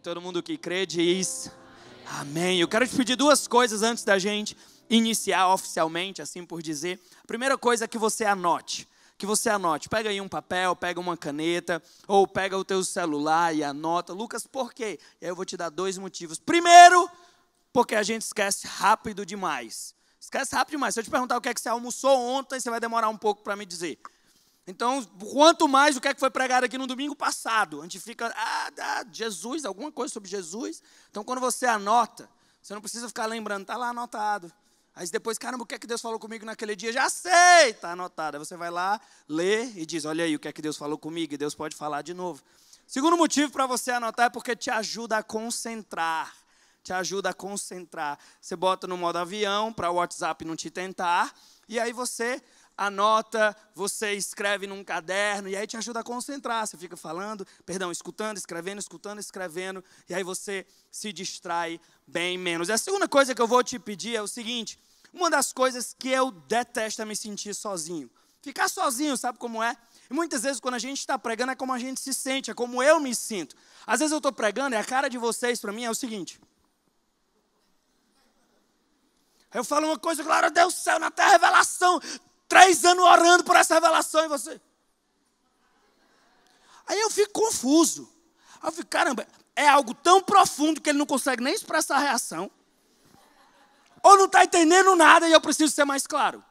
E todo mundo que crê diz: Amém. Eu quero te pedir duas coisas antes da gente iniciar oficialmente, assim por dizer. A primeira coisa é que você anote. Que você anote. Pega aí um papel, pega uma caneta, ou pega o teu celular e anota. Lucas, por quê? E aí eu vou te dar dois motivos. Primeiro, porque a gente esquece rápido demais. Esquece rápido demais. Se eu te perguntar o que é que você almoçou ontem, você vai demorar um pouco para me dizer. Então, quanto mais o que é que foi pregado aqui no domingo passado? A gente fica, ah, ah, Jesus, alguma coisa sobre Jesus. Então, quando você anota, você não precisa ficar lembrando, está lá anotado. Aí depois, caramba, o que é que Deus falou comigo naquele dia? Já sei, está anotado. Aí você vai lá, lê e diz, olha aí o que é que Deus falou comigo, e Deus pode falar de novo. Segundo motivo para você anotar é porque te ajuda a concentrar. Te ajuda a concentrar. Você bota no modo avião para o WhatsApp não te tentar, e aí você anota, você escreve num caderno, e aí te ajuda a concentrar. Você fica falando, perdão, escutando, escrevendo, escutando, escrevendo, e aí você se distrai bem menos. E a segunda coisa que eu vou te pedir é o seguinte: uma das coisas que eu detesto é me sentir sozinho. Ficar sozinho, sabe como é? E muitas vezes, quando a gente está pregando, é como a gente se sente, é como eu me sinto. Às vezes eu estou pregando e a cara de vocês para mim é o seguinte. Eu falo uma coisa, glória a Deus, céu na terra, é revelação, Três anos orando por essa revelação e você. Aí eu fico confuso. eu fico, caramba, é algo tão profundo que ele não consegue nem expressar a reação. Ou não está entendendo nada e eu preciso ser mais claro.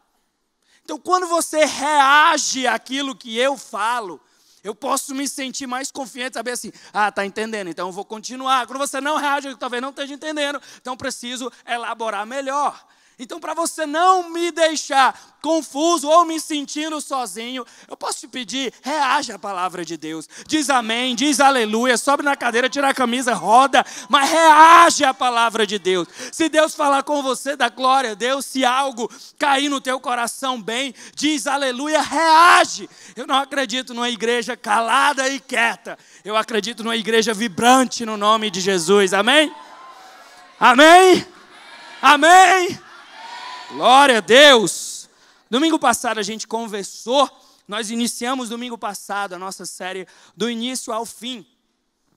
Então, quando você reage àquilo que eu falo, eu posso me sentir mais confiante, saber assim, ah, tá entendendo, então eu vou continuar. Quando você não reage, eu talvez não esteja entendendo, então preciso elaborar melhor. Então, para você não me deixar confuso ou me sentindo sozinho, eu posso te pedir, reaja à palavra de Deus. Diz amém, diz aleluia, sobe na cadeira, tira a camisa, roda, mas reaja à palavra de Deus. Se Deus falar com você da glória a Deus, se algo cair no teu coração bem, diz aleluia, reage. Eu não acredito numa igreja calada e quieta. Eu acredito numa igreja vibrante no nome de Jesus. Amém? Amém? Amém? Glória a Deus! Domingo passado a gente conversou, nós iniciamos domingo passado a nossa série do início ao fim.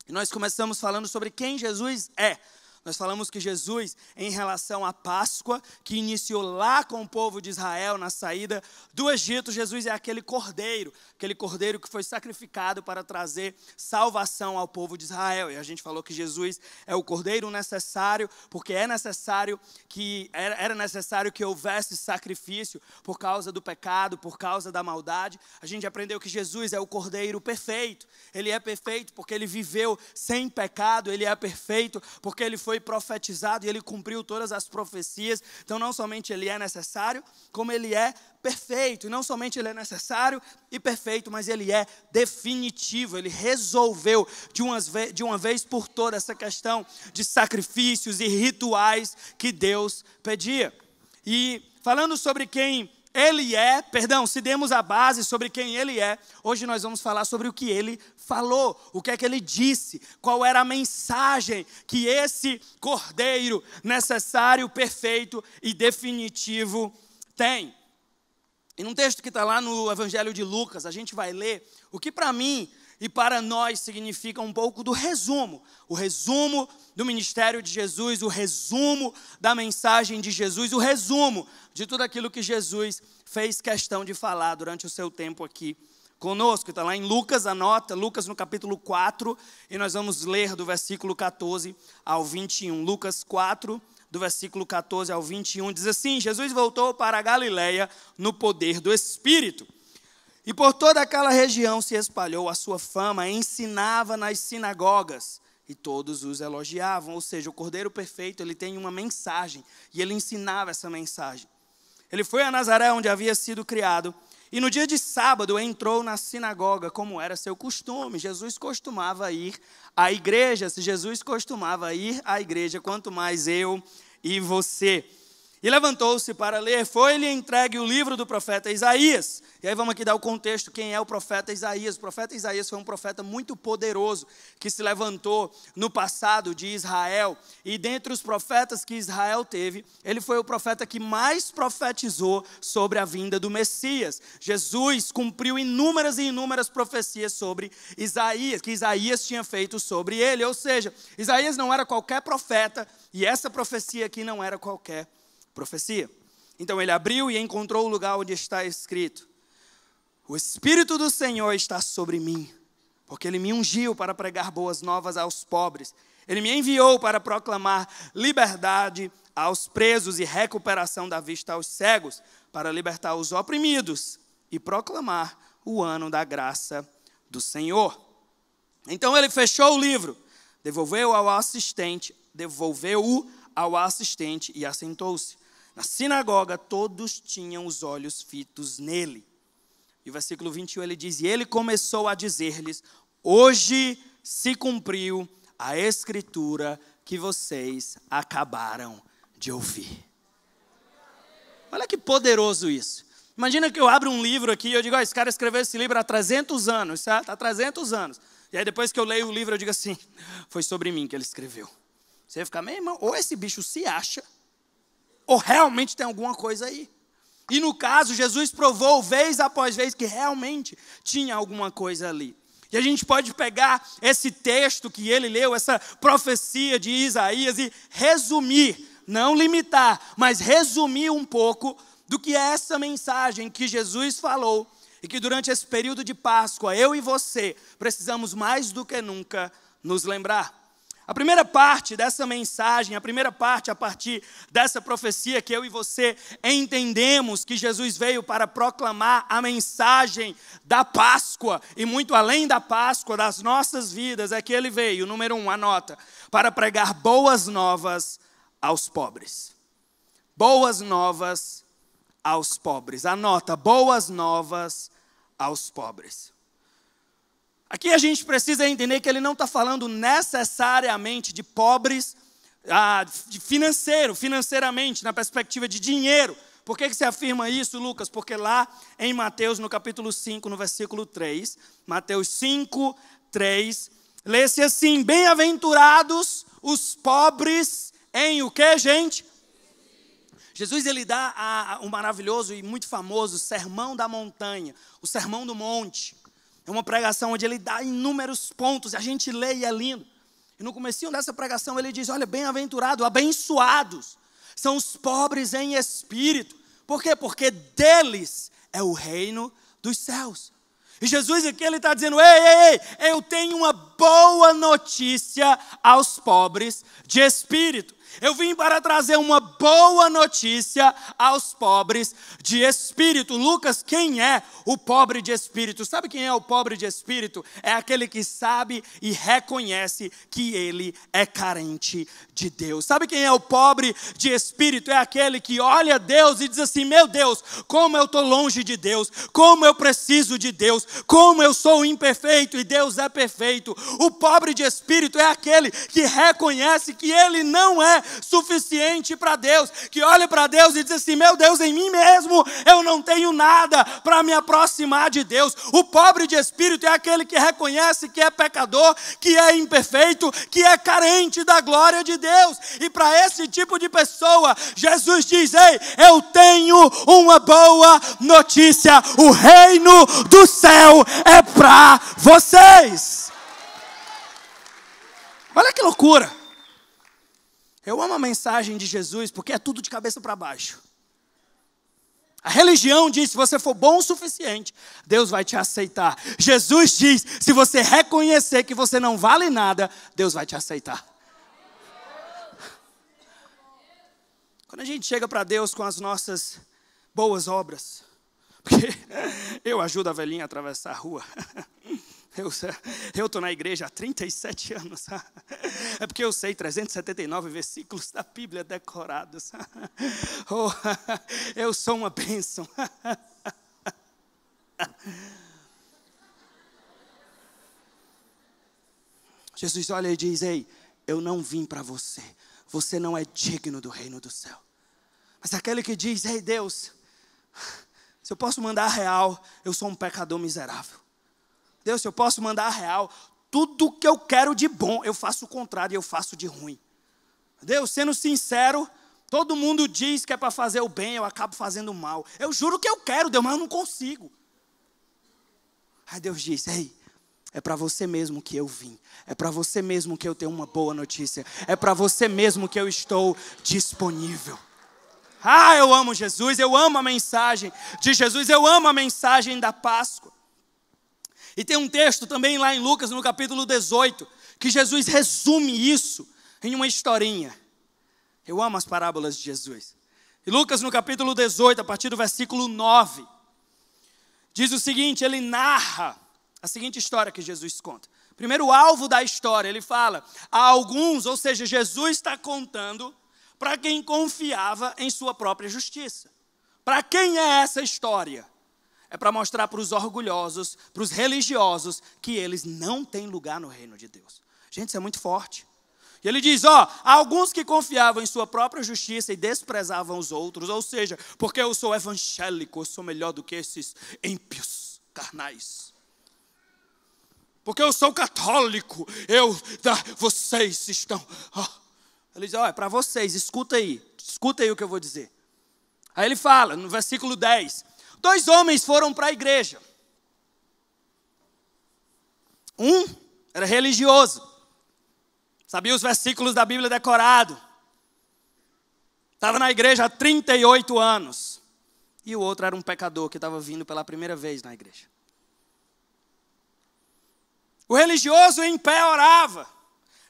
E nós começamos falando sobre quem Jesus é. Nós falamos que Jesus, em relação à Páscoa, que iniciou lá com o povo de Israel na saída do Egito, Jesus é aquele cordeiro, aquele cordeiro que foi sacrificado para trazer salvação ao povo de Israel. E a gente falou que Jesus é o cordeiro necessário, porque é necessário que era necessário que houvesse sacrifício por causa do pecado, por causa da maldade. A gente aprendeu que Jesus é o cordeiro perfeito. Ele é perfeito porque ele viveu sem pecado, ele é perfeito porque ele foi foi profetizado e ele cumpriu todas as profecias. Então, não somente ele é necessário, como ele é perfeito. E não somente ele é necessário e perfeito, mas ele é definitivo. Ele resolveu de uma, vez, de uma vez por toda essa questão de sacrifícios e rituais que Deus pedia. E falando sobre quem ele é, perdão, se demos a base sobre quem ele é, hoje nós vamos falar sobre o que ele falou, o que é que ele disse, qual era a mensagem que esse cordeiro necessário, perfeito e definitivo tem. E num texto que está lá no Evangelho de Lucas, a gente vai ler o que para mim e para nós significa um pouco do resumo, o resumo do ministério de Jesus, o resumo da mensagem de Jesus, o resumo de tudo aquilo que Jesus fez questão de falar durante o seu tempo aqui conosco. Está lá em Lucas, anota, Lucas no capítulo 4, e nós vamos ler do versículo 14 ao 21. Lucas 4, do versículo 14 ao 21, diz assim: Jesus voltou para a Galiléia no poder do Espírito. E por toda aquela região se espalhou a sua fama, ensinava nas sinagogas e todos os elogiavam. Ou seja, o Cordeiro Perfeito ele tem uma mensagem e ele ensinava essa mensagem. Ele foi a Nazaré, onde havia sido criado, e no dia de sábado entrou na sinagoga, como era seu costume. Jesus costumava ir à igreja. Se Jesus costumava ir à igreja, quanto mais eu e você. E levantou-se para ler, foi-lhe entregue o livro do profeta Isaías. E aí vamos aqui dar o contexto, quem é o profeta Isaías? O profeta Isaías foi um profeta muito poderoso, que se levantou no passado de Israel. E dentre os profetas que Israel teve, ele foi o profeta que mais profetizou sobre a vinda do Messias. Jesus cumpriu inúmeras e inúmeras profecias sobre Isaías, que Isaías tinha feito sobre ele. Ou seja, Isaías não era qualquer profeta, e essa profecia aqui não era qualquer profeta Profecia. Então ele abriu e encontrou o lugar onde está escrito: O Espírito do Senhor está sobre mim, porque ele me ungiu para pregar boas novas aos pobres. Ele me enviou para proclamar liberdade aos presos e recuperação da vista aos cegos, para libertar os oprimidos e proclamar o ano da graça do Senhor. Então ele fechou o livro, devolveu ao assistente, devolveu-o ao assistente e assentou-se. Na sinagoga, todos tinham os olhos fitos nele. E o versículo 21 ele diz: E ele começou a dizer-lhes: Hoje se cumpriu a escritura que vocês acabaram de ouvir. Olha que poderoso isso. Imagina que eu abro um livro aqui e eu digo: oh, esse cara escreveu esse livro há 300 anos, está há 300 anos. E aí depois que eu leio o livro eu digo assim: foi sobre mim que ele escreveu. Você vai ficar, meu irmão, ou esse bicho se acha, ou realmente tem alguma coisa aí. E no caso, Jesus provou vez após vez que realmente tinha alguma coisa ali. E a gente pode pegar esse texto que ele leu, essa profecia de Isaías, e resumir, não limitar, mas resumir um pouco do que é essa mensagem que Jesus falou e que durante esse período de Páscoa, eu e você precisamos mais do que nunca nos lembrar. A primeira parte dessa mensagem, a primeira parte a partir dessa profecia que eu e você entendemos que Jesus veio para proclamar a mensagem da Páscoa e muito além da Páscoa, das nossas vidas, é que ele veio, número um, anota, para pregar boas novas aos pobres. Boas novas aos pobres. Anota, boas novas aos pobres. Aqui a gente precisa entender que ele não está falando necessariamente de pobres, ah, de financeiro, financeiramente, na perspectiva de dinheiro. Por que, que se afirma isso, Lucas? Porque lá em Mateus, no capítulo 5, no versículo 3, Mateus 5, 3, lê-se assim: Bem-aventurados os pobres em o que, gente? Jesus ele dá o um maravilhoso e muito famoso sermão da montanha, o sermão do monte. É uma pregação onde ele dá inúmeros pontos, a gente lê e é lindo. E no começo dessa pregação ele diz: Olha, bem aventurados abençoados são os pobres em espírito. Por quê? Porque deles é o reino dos céus. E Jesus aqui ele está dizendo: ei, ei, ei, eu tenho uma boa notícia aos pobres de espírito. Eu vim para trazer uma boa notícia aos pobres de espírito. Lucas, quem é o pobre de espírito? Sabe quem é o pobre de espírito? É aquele que sabe e reconhece que ele é carente de Deus. Sabe quem é o pobre de espírito? É aquele que olha Deus e diz assim: Meu Deus, como eu estou longe de Deus, como eu preciso de Deus, como eu sou imperfeito e Deus é perfeito. O pobre de espírito é aquele que reconhece que ele não é suficiente para Deus, que olha para Deus e diz assim: meu Deus, em mim mesmo eu não tenho nada para me aproximar de Deus. O pobre de espírito é aquele que reconhece que é pecador, que é imperfeito, que é carente da glória de Deus. E para esse tipo de pessoa, Jesus diz: Ei, eu tenho uma boa notícia: o reino do céu é para vocês. Olha que loucura! Eu amo a mensagem de Jesus porque é tudo de cabeça para baixo. A religião diz: se você for bom o suficiente, Deus vai te aceitar. Jesus diz: se você reconhecer que você não vale nada, Deus vai te aceitar. Quando a gente chega para Deus com as nossas boas obras, porque eu ajudo a velhinha a atravessar a rua. Eu estou na igreja há 37 anos. É porque eu sei 379 versículos da Bíblia decorados. Oh, eu sou uma bênção. Jesus olha e diz: Ei, eu não vim para você. Você não é digno do reino do céu. Mas aquele que diz: Ei, Deus, se eu posso mandar real, eu sou um pecador miserável. Deus, eu posso mandar a real. Tudo que eu quero de bom, eu faço o contrário, eu faço de ruim. Deus, sendo sincero, todo mundo diz que é para fazer o bem, eu acabo fazendo o mal. Eu juro que eu quero, Deus, mas eu não consigo. Aí Deus diz: Ei, é para você mesmo que eu vim. É para você mesmo que eu tenho uma boa notícia. É para você mesmo que eu estou disponível. Ah, eu amo Jesus, eu amo a mensagem de Jesus, eu amo a mensagem da Páscoa. E tem um texto também lá em Lucas, no capítulo 18, que Jesus resume isso em uma historinha. Eu amo as parábolas de Jesus. E Lucas, no capítulo 18, a partir do versículo 9, diz o seguinte: ele narra a seguinte história que Jesus conta. Primeiro, o alvo da história, ele fala a alguns, ou seja, Jesus está contando para quem confiava em sua própria justiça. Para quem é essa história? é para mostrar para os orgulhosos, para os religiosos, que eles não têm lugar no reino de Deus. Gente, isso é muito forte. E ele diz: ó, há alguns que confiavam em sua própria justiça e desprezavam os outros, ou seja, porque eu sou evangélico, eu sou melhor do que esses ímpios carnais. Porque eu sou católico, eu, vocês estão. Ele diz: ó, é para vocês, escuta aí, escuta aí o que eu vou dizer. Aí ele fala, no versículo 10: Dois homens foram para a igreja. Um era religioso, sabia os versículos da Bíblia decorado, estava na igreja há 38 anos. E o outro era um pecador que estava vindo pela primeira vez na igreja. O religioso em pé orava: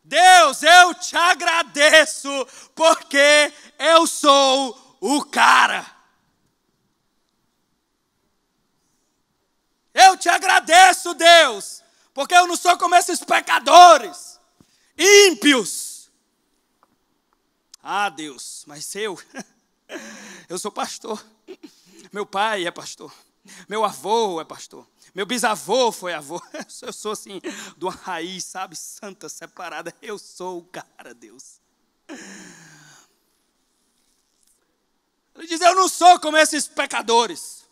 Deus, eu te agradeço, porque eu sou o cara. Eu te agradeço, Deus, porque eu não sou como esses pecadores, ímpios. Ah, Deus, mas eu, eu sou pastor. Meu pai é pastor. Meu avô é pastor. Meu bisavô foi avô. Eu sou assim, de uma raiz, sabe, santa, separada. Eu sou o cara, Deus. Ele diz: Eu não sou como esses pecadores.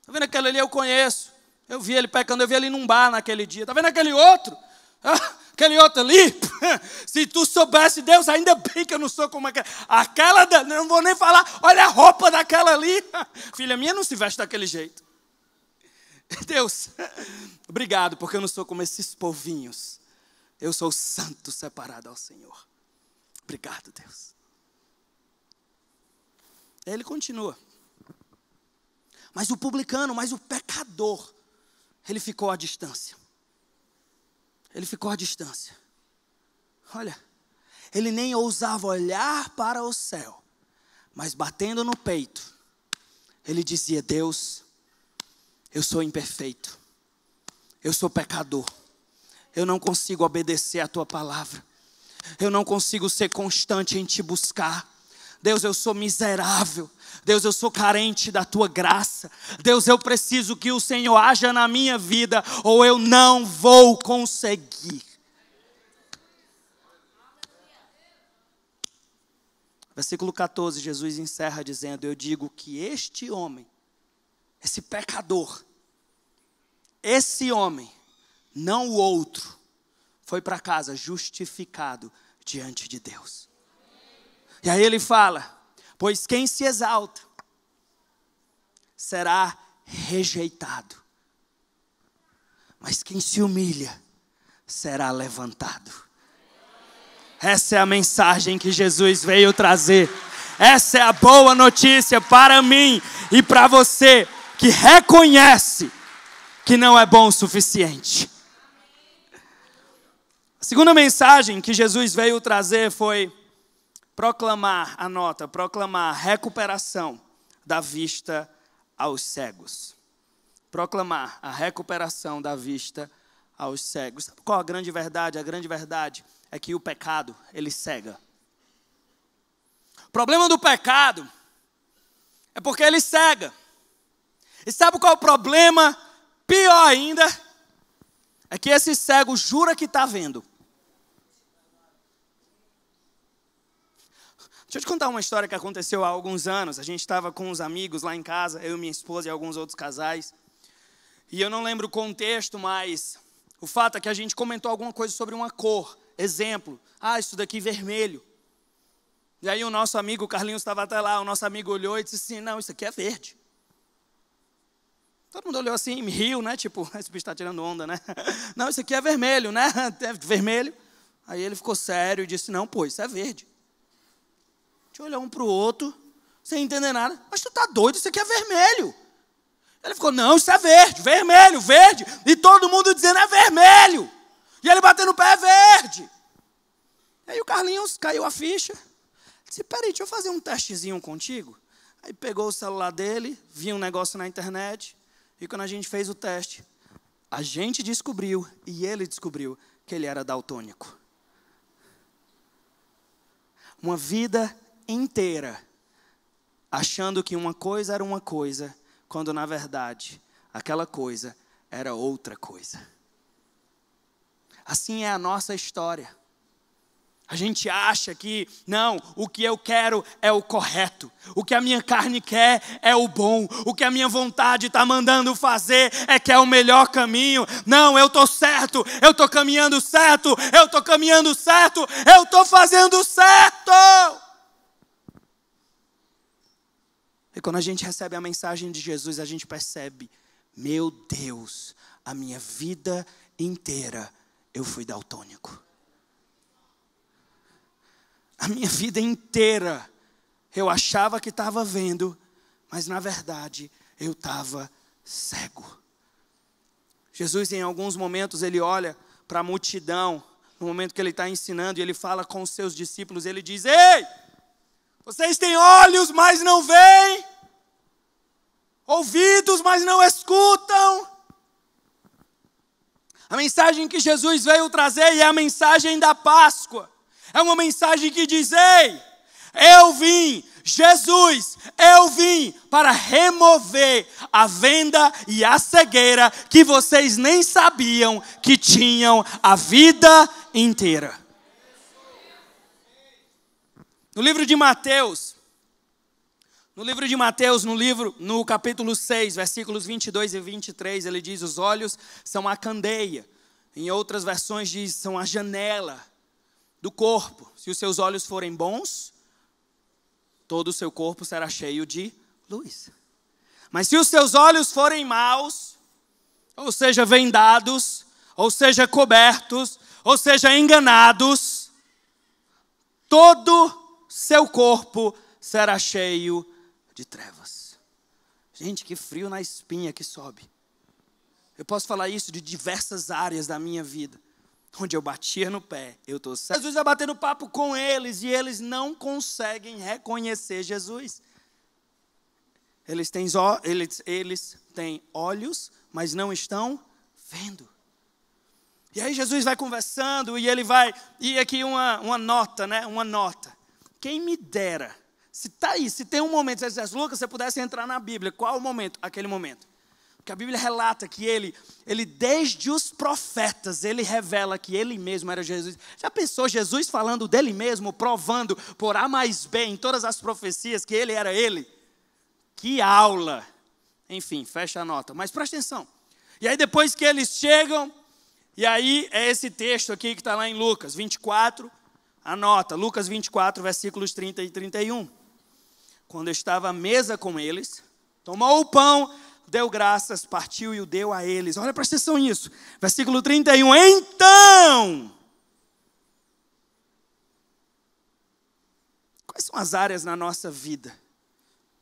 Está vendo aquele ali? Eu conheço. Eu vi ele pecando, eu vi ele num bar naquele dia. Está vendo aquele outro? Ah, aquele outro ali? Se tu soubesse, Deus, ainda bem que eu não sou como aquela. Aquela, não vou nem falar, olha a roupa daquela ali. Filha minha não se veste daquele jeito. Deus, obrigado, porque eu não sou como esses povinhos. Eu sou santo separado ao Senhor. Obrigado, Deus. Ele continua. Mas o publicano, mas o pecador, ele ficou à distância. Ele ficou à distância. Olha, ele nem ousava olhar para o céu, mas batendo no peito, ele dizia: Deus, eu sou imperfeito, eu sou pecador, eu não consigo obedecer à tua palavra, eu não consigo ser constante em te buscar. Deus, eu sou miserável. Deus, eu sou carente da tua graça. Deus, eu preciso que o Senhor haja na minha vida, ou eu não vou conseguir. Versículo 14, Jesus encerra dizendo: Eu digo que este homem, esse pecador, esse homem, não o outro, foi para casa justificado diante de Deus. E aí ele fala: Pois quem se exalta será rejeitado, mas quem se humilha será levantado. Essa é a mensagem que Jesus veio trazer. Essa é a boa notícia para mim e para você que reconhece que não é bom o suficiente. A segunda mensagem que Jesus veio trazer foi Proclamar, anota, proclamar recuperação da vista aos cegos. Proclamar a recuperação da vista aos cegos. Sabe qual a grande verdade? A grande verdade é que o pecado, ele cega. O problema do pecado é porque ele cega. E sabe qual é o problema? Pior ainda, é que esse cego jura que está vendo. Deixa eu te contar uma história que aconteceu há alguns anos. A gente estava com uns amigos lá em casa, eu, minha esposa e alguns outros casais. E eu não lembro o contexto, mas o fato é que a gente comentou alguma coisa sobre uma cor. Exemplo, ah, isso daqui é vermelho. E aí o nosso amigo, o Carlinhos estava até lá, o nosso amigo olhou e disse assim, não, isso aqui é verde. Todo mundo olhou assim, riu, né? Tipo, esse bicho está tirando onda, né? Não, isso aqui é vermelho, né? É vermelho. Aí ele ficou sério e disse, não, pô, isso é verde de olhar um para o outro, sem entender nada. Mas tu tá doido, isso aqui é vermelho. Ele ficou, não, isso é verde, vermelho, verde. E todo mundo dizendo, é vermelho. E ele batendo o pé, é verde. E aí o Carlinhos caiu a ficha. Disse, peraí, deixa eu fazer um testezinho contigo. Aí pegou o celular dele, viu um negócio na internet. E quando a gente fez o teste, a gente descobriu, e ele descobriu, que ele era daltônico. Uma vida inteira achando que uma coisa era uma coisa, quando na verdade aquela coisa era outra coisa. Assim é a nossa história. A gente acha que, não, o que eu quero é o correto, o que a minha carne quer é o bom, o que a minha vontade está mandando fazer é que é o melhor caminho. Não, eu estou certo, eu estou caminhando certo, eu estou caminhando certo, eu estou fazendo certo. E quando a gente recebe a mensagem de Jesus, a gente percebe: meu Deus, a minha vida inteira eu fui daltônico. A minha vida inteira eu achava que estava vendo, mas na verdade eu estava cego. Jesus, em alguns momentos, ele olha para a multidão, no momento que ele está ensinando, e ele fala com os seus discípulos, ele diz: Ei! Vocês têm olhos, mas não veem, ouvidos, mas não escutam. A mensagem que Jesus veio trazer é a mensagem da Páscoa. É uma mensagem que diz: Ei, eu vim, Jesus, eu vim para remover a venda e a cegueira que vocês nem sabiam que tinham a vida inteira. No livro de Mateus, no livro de Mateus, no livro, no capítulo 6, versículos 22 e 23, ele diz: "Os olhos são a candeia". Em outras versões diz: "São a janela do corpo. Se os seus olhos forem bons, todo o seu corpo será cheio de luz. Mas se os seus olhos forem maus, ou seja, vendados, ou seja, cobertos, ou seja, enganados, todo seu corpo será cheio de trevas. Gente, que frio na espinha que sobe. Eu posso falar isso de diversas áreas da minha vida. Onde eu batia no pé, eu estou certo. Jesus vai batendo papo com eles e eles não conseguem reconhecer Jesus. Eles têm, eles, eles têm olhos, mas não estão vendo. E aí Jesus vai conversando e ele vai. E aqui uma, uma nota, né? Uma nota. Quem me dera. Se está aí, se tem um momento, se você Lucas, você pudesse entrar na Bíblia, qual o momento? Aquele momento. Porque a Bíblia relata que ele, ele desde os profetas, ele revela que ele mesmo era Jesus. Já pensou Jesus falando dele mesmo, provando por A mais B em todas as profecias que ele era ele? Que aula! Enfim, fecha a nota. Mas presta atenção. E aí depois que eles chegam, e aí é esse texto aqui que está lá em Lucas 24, Anota, Lucas 24, versículos 30 e 31. Quando estava à mesa com eles, tomou o pão, deu graças, partiu e o deu a eles. Olha, presta atenção nisso. Versículo 31. Então. Quais são as áreas na nossa vida?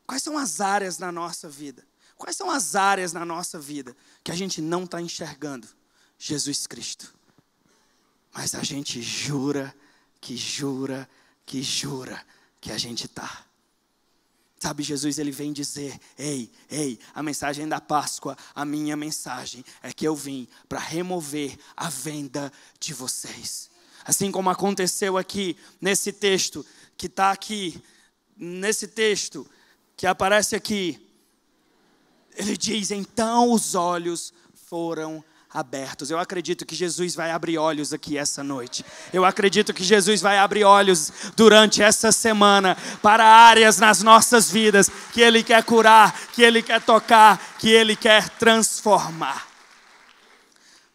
Quais são as áreas na nossa vida? Quais são as áreas na nossa vida que a gente não está enxergando? Jesus Cristo. Mas a gente jura que jura, que jura que a gente está. Sabe, Jesus ele vem dizer: "Ei, ei, a mensagem da Páscoa, a minha mensagem é que eu vim para remover a venda de vocês". Assim como aconteceu aqui nesse texto que está aqui, nesse texto que aparece aqui, ele diz: "Então os olhos foram abertos. Eu acredito que Jesus vai abrir olhos aqui essa noite. Eu acredito que Jesus vai abrir olhos durante essa semana para áreas nas nossas vidas que Ele quer curar, que Ele quer tocar, que Ele quer transformar.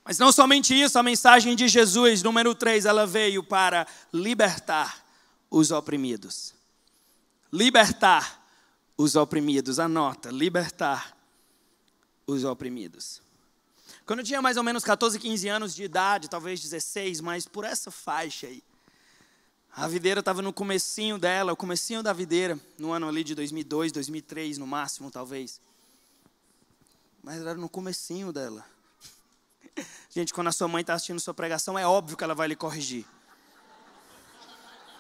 Mas não somente isso, a mensagem de Jesus, número 3, ela veio para libertar os oprimidos. Libertar os oprimidos, anota, libertar os oprimidos. Quando eu tinha mais ou menos 14, 15 anos de idade, talvez 16, mas por essa faixa aí, a videira estava no comecinho dela, o comecinho da videira, no ano ali de 2002, 2003 no máximo, talvez. Mas era no comecinho dela. Gente, quando a sua mãe está assistindo sua pregação, é óbvio que ela vai lhe corrigir.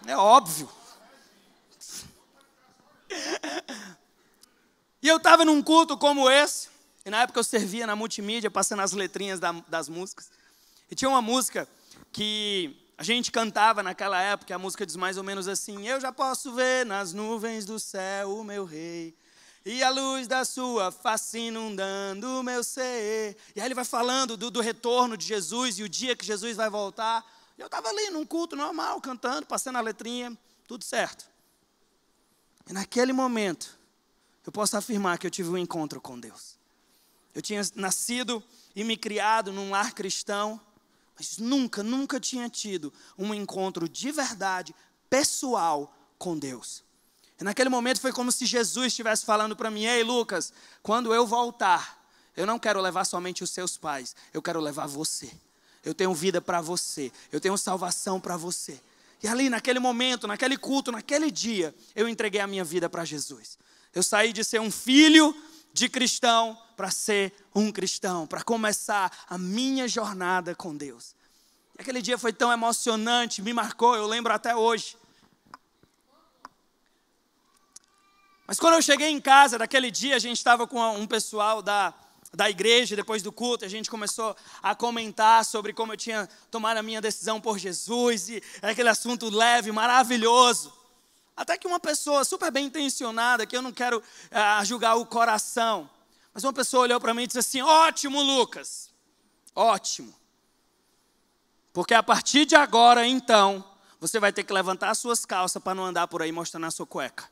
É óbvio. E eu estava num culto como esse, e na época eu servia na multimídia, passando as letrinhas da, das músicas. E tinha uma música que a gente cantava naquela época, a música diz mais ou menos assim: Eu já posso ver nas nuvens do céu o meu rei. E a luz da sua face inundando o meu ser. E aí ele vai falando do, do retorno de Jesus e o dia que Jesus vai voltar. E eu estava ali num culto normal, cantando, passando a letrinha, tudo certo. E naquele momento, eu posso afirmar que eu tive um encontro com Deus. Eu tinha nascido e me criado num lar cristão, mas nunca, nunca tinha tido um encontro de verdade, pessoal com Deus. E naquele momento foi como se Jesus estivesse falando para mim: Ei, Lucas, quando eu voltar, eu não quero levar somente os seus pais, eu quero levar você. Eu tenho vida para você, eu tenho salvação para você. E ali, naquele momento, naquele culto, naquele dia, eu entreguei a minha vida para Jesus. Eu saí de ser um filho de cristão para ser um cristão, para começar a minha jornada com Deus. E aquele dia foi tão emocionante, me marcou, eu lembro até hoje. Mas quando eu cheguei em casa, daquele dia, a gente estava com um pessoal da, da igreja, depois do culto, a gente começou a comentar sobre como eu tinha tomado a minha decisão por Jesus, e é aquele assunto leve, maravilhoso. Até que uma pessoa super bem intencionada, que eu não quero ah, julgar o coração, mas uma pessoa olhou para mim e disse assim: Ótimo, Lucas, ótimo. Porque a partir de agora, então, você vai ter que levantar as suas calças para não andar por aí mostrando a sua cueca.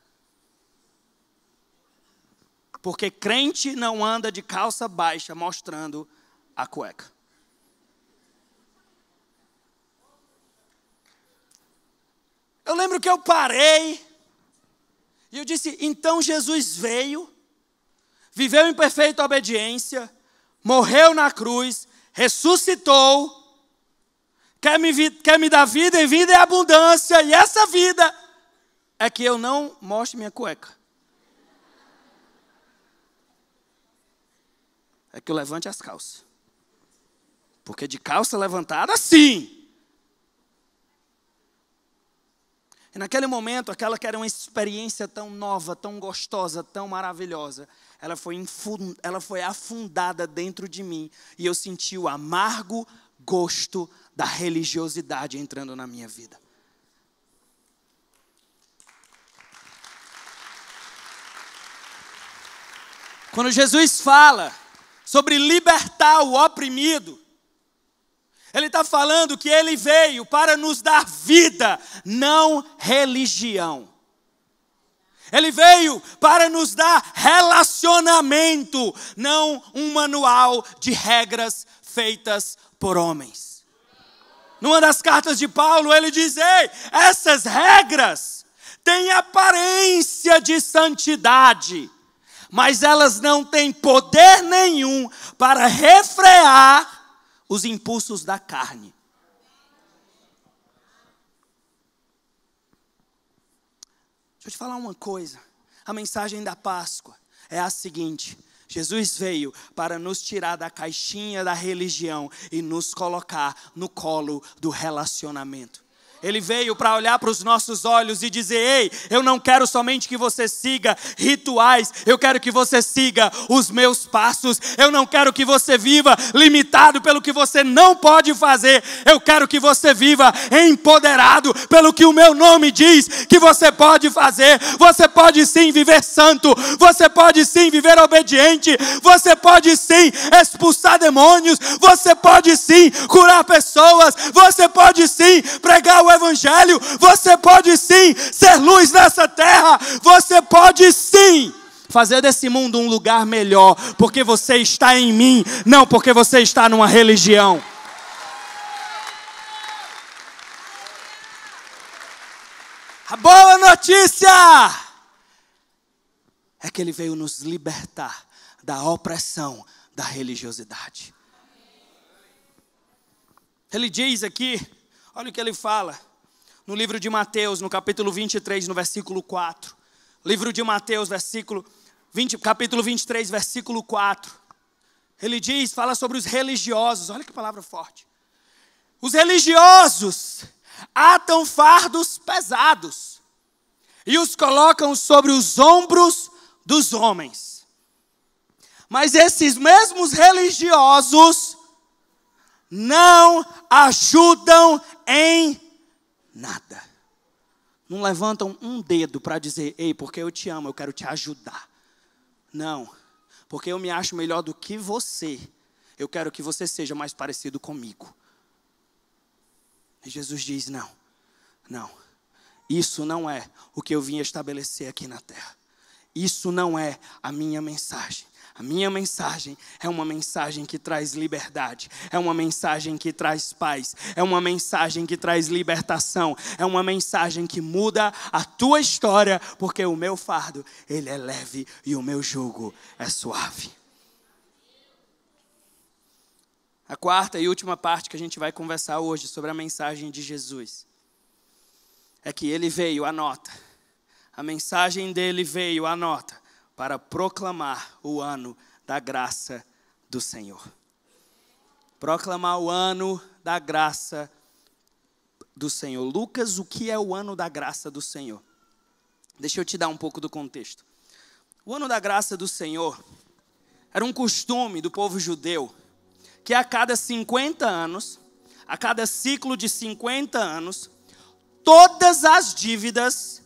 Porque crente não anda de calça baixa mostrando a cueca. Eu lembro que eu parei e eu disse: então Jesus veio, viveu em perfeita obediência, morreu na cruz, ressuscitou, quer me, quer me dar vida e vida é abundância, e essa vida é que eu não mostre minha cueca. É que eu levante as calças. Porque de calça levantada, sim. E naquele momento, aquela que era uma experiência tão nova, tão gostosa, tão maravilhosa, ela foi, ela foi afundada dentro de mim e eu senti o amargo gosto da religiosidade entrando na minha vida. Quando Jesus fala sobre libertar o oprimido, ele está falando que ele veio para nos dar vida, não religião. Ele veio para nos dar relacionamento, não um manual de regras feitas por homens. Numa das cartas de Paulo, ele diz: Ei, essas regras têm aparência de santidade, mas elas não têm poder nenhum para refrear os impulsos da carne. Deixa eu te falar uma coisa. A mensagem da Páscoa é a seguinte: Jesus veio para nos tirar da caixinha da religião e nos colocar no colo do relacionamento. Ele veio para olhar para os nossos olhos e dizer: Ei, eu não quero somente que você siga rituais, eu quero que você siga os meus passos, eu não quero que você viva limitado pelo que você não pode fazer, eu quero que você viva empoderado pelo que o meu nome diz que você pode fazer. Você pode sim viver santo, você pode sim viver obediente, você pode sim expulsar demônios, você pode sim curar pessoas, você pode sim pregar o o Evangelho, você pode sim ser luz nessa terra, você pode sim fazer desse mundo um lugar melhor, porque você está em mim, não porque você está numa religião. A boa notícia é que ele veio nos libertar da opressão da religiosidade. Ele diz aqui Olha o que ele fala no livro de Mateus, no capítulo 23, no versículo 4. Livro de Mateus, versículo 20, capítulo 23, versículo 4. Ele diz, fala sobre os religiosos. Olha que palavra forte. Os religiosos atam fardos pesados e os colocam sobre os ombros dos homens. Mas esses mesmos religiosos não ajudam em nada. Não levantam um dedo para dizer, ei, porque eu te amo, eu quero te ajudar. Não, porque eu me acho melhor do que você. Eu quero que você seja mais parecido comigo. E Jesus diz: não, não, isso não é o que eu vim estabelecer aqui na terra. Isso não é a minha mensagem. A minha mensagem é uma mensagem que traz liberdade, é uma mensagem que traz paz, é uma mensagem que traz libertação, é uma mensagem que muda a tua história, porque o meu fardo, ele é leve e o meu jugo é suave. A quarta e última parte que a gente vai conversar hoje sobre a mensagem de Jesus é que ele veio, anota. A mensagem dele veio, anota para proclamar o ano da graça do Senhor. Proclamar o ano da graça do Senhor. Lucas, o que é o ano da graça do Senhor? Deixa eu te dar um pouco do contexto. O ano da graça do Senhor era um costume do povo judeu que a cada 50 anos, a cada ciclo de 50 anos, todas as dívidas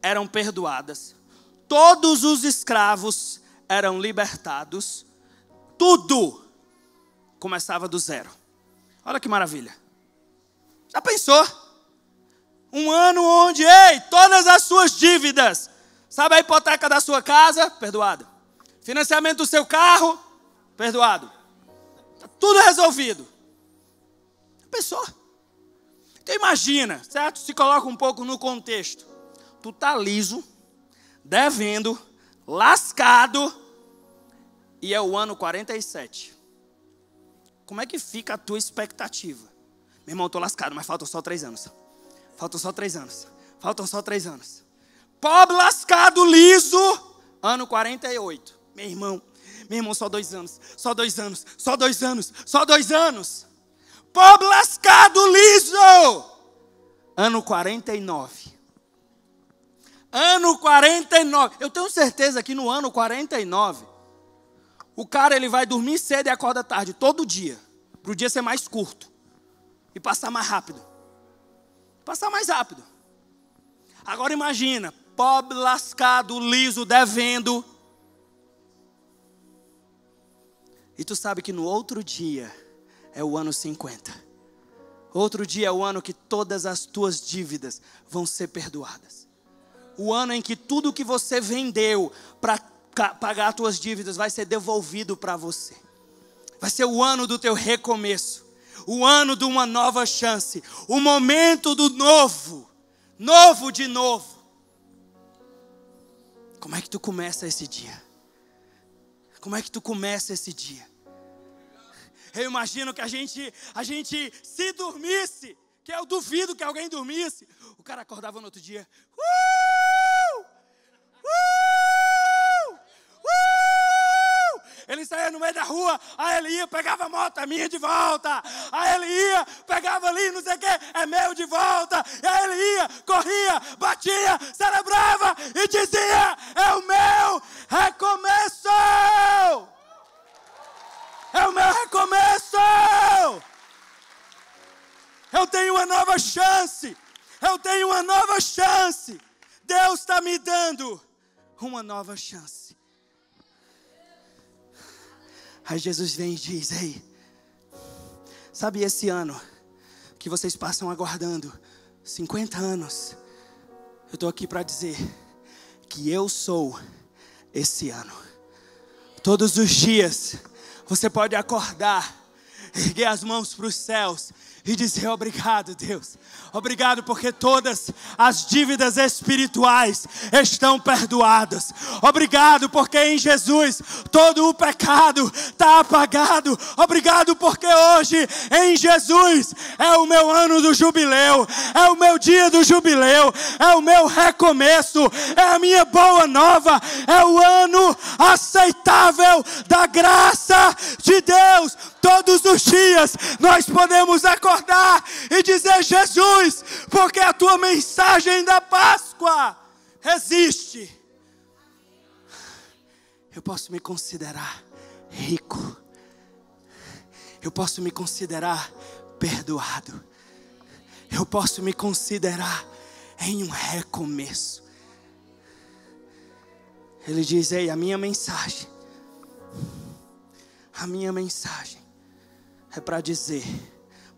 eram perdoadas todos os escravos eram libertados, tudo começava do zero. Olha que maravilha. Já pensou? Um ano onde, ei, todas as suas dívidas, sabe a hipoteca da sua casa? Perdoado. Financiamento do seu carro? Perdoado. Tá tudo resolvido. Já pensou? Então imagina, certo? Se coloca um pouco no contexto. Tu tá liso, devendo, lascado, e é o ano 47. Como é que fica a tua expectativa? Meu irmão, estou lascado, mas faltam só três anos. Faltam só três anos. Faltam só três anos. Pobre lascado liso, ano 48. Meu irmão, meu irmão, só dois anos, só dois anos, só dois anos, só dois anos. Pobre lascado liso, ano 49. Ano 49. Eu tenho certeza que no ano 49, o cara ele vai dormir cedo e acorda tarde, todo dia. Para o dia ser mais curto. E passar mais rápido. Passar mais rápido. Agora imagina, pobre, lascado, liso, devendo. E tu sabe que no outro dia é o ano 50. Outro dia é o ano que todas as tuas dívidas vão ser perdoadas o ano em que tudo que você vendeu para pagar as tuas dívidas vai ser devolvido para você. Vai ser o ano do teu recomeço, o ano de uma nova chance, o momento do novo, novo de novo. Como é que tu começa esse dia? Como é que tu começa esse dia? Eu imagino que a gente, a gente se dormisse, que eu duvido que alguém dormisse, o cara acordava no outro dia. Uh! Ele saía no meio da rua, aí ele ia, pegava a moto, é minha de volta. Aí ele ia, pegava ali, não sei o que é meu de volta. E aí ele ia, corria, batia, celebrava e dizia: É o meu recomeço! É o meu recomeço! Eu tenho uma nova chance! Eu tenho uma nova chance! Deus está me dando uma nova chance. Aí Jesus vem e diz: Ei, sabe esse ano que vocês passam aguardando 50 anos? Eu estou aqui para dizer que eu sou esse ano. Todos os dias você pode acordar, erguer as mãos para os céus e dizer é, obrigado, Deus. Obrigado porque todas as dívidas espirituais estão perdoadas. Obrigado porque em Jesus todo o pecado está apagado. Obrigado porque hoje em Jesus é o meu ano do jubileu, é o meu dia do jubileu, é o meu recomeço, é a minha boa nova, é o ano aceitável da graça de Deus. Todos os dias nós podemos acordar e dizer: Jesus, porque a tua mensagem da Páscoa existe. Eu posso me considerar rico, eu posso me considerar perdoado, eu posso me considerar em um recomeço. Ele diz: Ei, a minha mensagem, a minha mensagem é para dizer,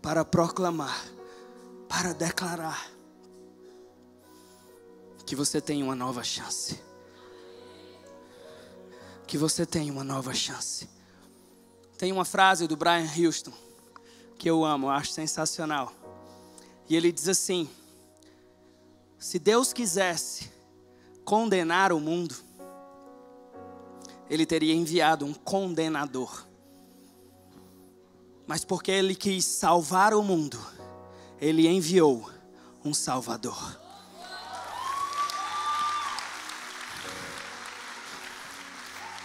para proclamar, para declarar que você tem uma nova chance. Que você tem uma nova chance. Tem uma frase do Brian Houston que eu amo, eu acho sensacional. E ele diz assim: Se Deus quisesse condenar o mundo, ele teria enviado um condenador mas porque ele quis salvar o mundo, ele enviou um Salvador.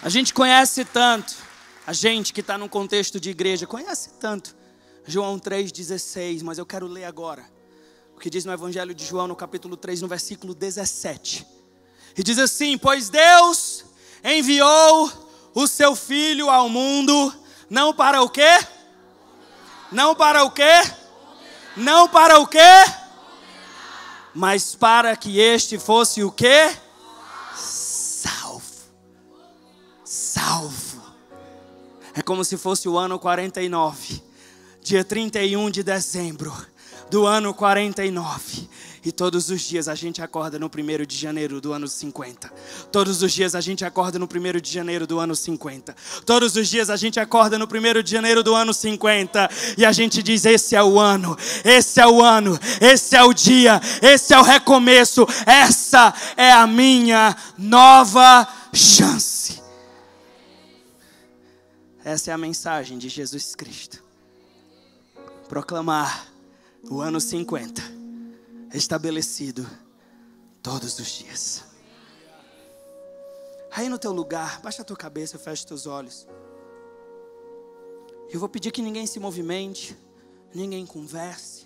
A gente conhece tanto, a gente que está num contexto de igreja, conhece tanto João 3,16, mas eu quero ler agora o que diz no Evangelho de João, no capítulo 3, no versículo 17. E diz assim: Pois Deus enviou o seu Filho ao mundo, não para o quê? Não para o quê? Não para o quê? Mas para que este fosse o quê? Salvo. Salvo. É como se fosse o ano 49, dia 31 de dezembro do ano 49. E todos os dias a gente acorda no primeiro de janeiro do ano 50. Todos os dias a gente acorda no primeiro de janeiro do ano 50. Todos os dias a gente acorda no primeiro de janeiro do ano 50. E a gente diz: esse é o ano, esse é o ano, esse é o dia, esse é o recomeço, essa é a minha nova chance. Essa é a mensagem de Jesus Cristo. Proclamar o ano 50 estabelecido todos os dias. Aí no teu lugar, baixa a tua cabeça, fecha os teus olhos. Eu vou pedir que ninguém se movimente, ninguém converse.